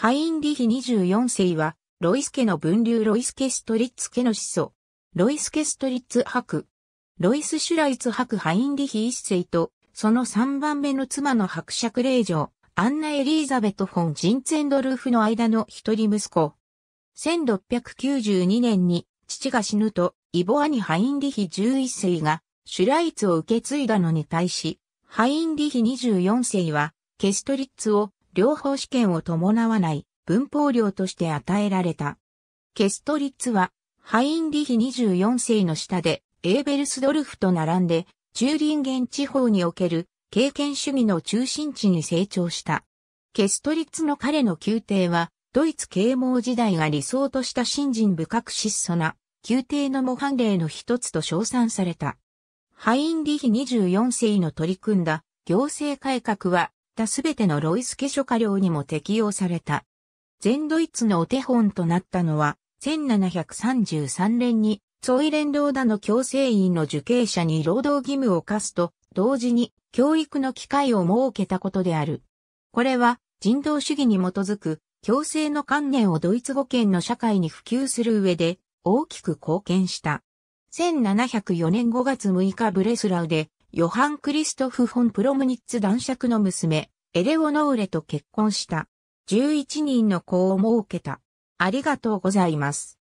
ハインリヒ24世は、ロイス家の分流ロイスケストリッツ家の始祖。ロイスケストリッツ伯。ロイス・シュライツ伯ハインリヒ一世と、その3番目の妻の伯爵令嬢、アンナ・エリーザベット・フォン・ジンツェンドルーフの間の一人息子。1692年に父が死ぬと、イボアニ・ハインリヒ11世が、シュライツを受け継いだのに対し、ハインリヒ24世は、ケストリッツを両方試験を伴わない文法量として与えられた。ケストリッツは、ハインリヒ24世の下で、エーベルスドルフと並んで、チューリンゲン地方における経験主義の中心地に成長した。ケストリッツの彼の宮廷は、ドイツ啓蒙時代が理想とした信心深く質素な、宮廷の模範例の一つと称賛された。ハインリヒ24世の取り組んだ行政改革はったすべてのロイス化粧家領にも適用された。全ドイツのお手本となったのは、1733年に、ゾイ連動だの強制員の受刑者に労働義務を課すと、同時に教育の機会を設けたことである。これは人道主義に基づく強制の観念をドイツ語圏の社会に普及する上で大きく貢献した。1704年5月6日ブレスラウでヨハン・クリストフ・フォン・プロムニッツ男爵の娘、エレオノーレと結婚した。11人の子を設けた。ありがとうございます。